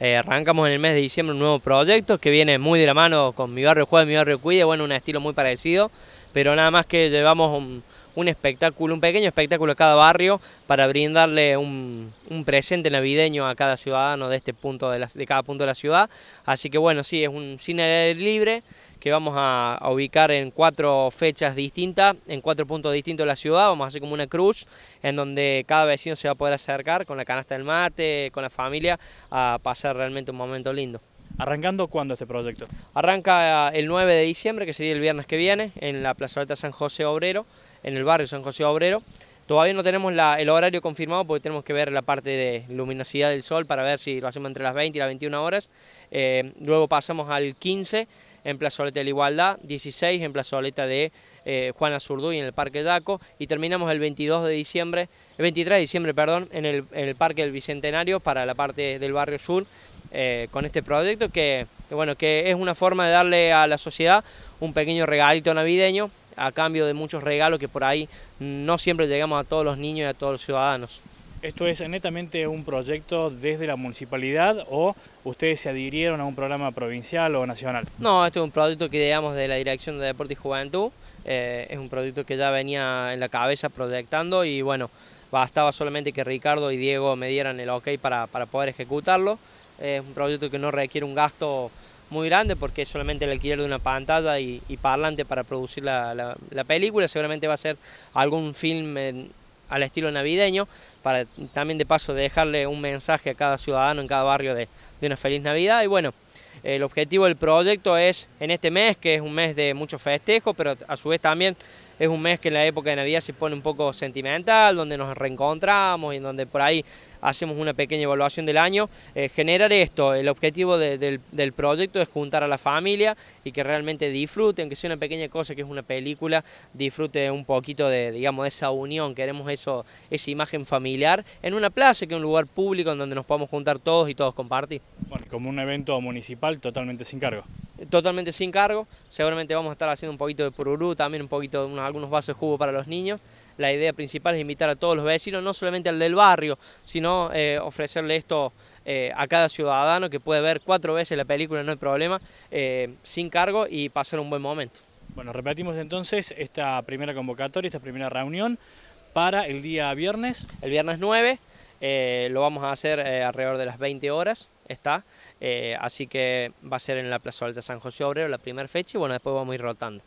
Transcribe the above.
Eh, arrancamos en el mes de diciembre un nuevo proyecto que viene muy de la mano con Mi Barrio Juega, Mi Barrio Cuide, bueno, un estilo muy parecido, pero nada más que llevamos un un espectáculo, un pequeño espectáculo a cada barrio para brindarle un, presente navideño a cada ciudadano de este punto de, la, de, cada punto de la ciudad. Así que bueno, sí, es un cine libre que vamos a, ubicar en cuatro fechas distintas, en cuatro puntos distintos de la ciudad. Vamos a hacer como una cruz en donde cada vecino se va a poder acercar con la canasta del mate, con la familia, a pasar realmente un momento lindo. ¿Arrancando cuándo este proyecto? Arranca el 9 de diciembre, que sería el viernes que viene, en la Plaza Alta San José Obrero en el barrio San José Obrero. Todavía no tenemos el horario confirmado porque tenemos que ver la parte de luminosidad del sol para ver si lo hacemos entre las 20 y las 21 horas. Eh, luego pasamos al 15 en Plazoleta de la Igualdad, 16 en Plazoleta de eh, Juana Zurduy en el Parque Daco y terminamos el 22 de diciembre, el 23 de diciembre, perdón, en el, el Parque del Bicentenario para la parte del barrio sur eh, con este proyecto que, que, bueno, que es una forma de darle a la sociedad un pequeño regalito navideño a cambio de muchos regalos que por ahí no siempre llegamos a todos los niños y a todos los ciudadanos. ¿Esto es netamente un proyecto desde la municipalidad o ustedes se adhirieron a un programa provincial o nacional? No, esto es un proyecto que llegamos de la Dirección de Deporte y Juventud, eh, es un proyecto que ya venía en la cabeza proyectando y bueno, bastaba solamente que Ricardo y Diego me dieran el ok para, para poder ejecutarlo. Es un proyecto que no requiere un gasto muy grande porque es solamente el alquiler de una pantalla y, parlante para producir la, película. Seguramente va a ser algún film al estilo navideño para también de paso dejarle un mensaje a cada ciudadano en cada barrio de, de una feliz Navidad. Y bueno, el objetivo del proyecto es en este mes, que es un mes de mucho festejo, pero a su vez también es un mes que en la época de Navidad se pone un poco sentimental, donde nos reencontramos y donde por ahí hacemos una pequeña evaluación del año, eh, generar esto, el objetivo del, proyecto es juntar a la familia y que realmente disfruten, que sea una pequeña cosa que es una película, disfrute un poquito de, digamos, esa unión, queremos eso, esa imagen familiar en una plaza que es un lugar público en donde nos podamos juntar todos y todos compartir. Como un evento municipal totalmente sin cargo. Totalmente sin cargo, seguramente vamos a estar haciendo un poquito de pururú, también un poquito, unos, algunos vasos de jugo para los niños. La idea principal es invitar a todos los vecinos, no solamente al del barrio, sino eh, ofrecerle esto eh, a cada ciudadano que puede ver cuatro veces la película, no hay problema, eh, sin cargo y pasar un buen momento. Bueno, repetimos entonces esta primera convocatoria, esta primera reunión para el día viernes. El viernes 9, lo vamos a hacer alrededor de las 20 horas está. Eh, así que va a ser en la Plaza Alta San José Obrero la primera fecha y bueno, después vamos a ir rotando.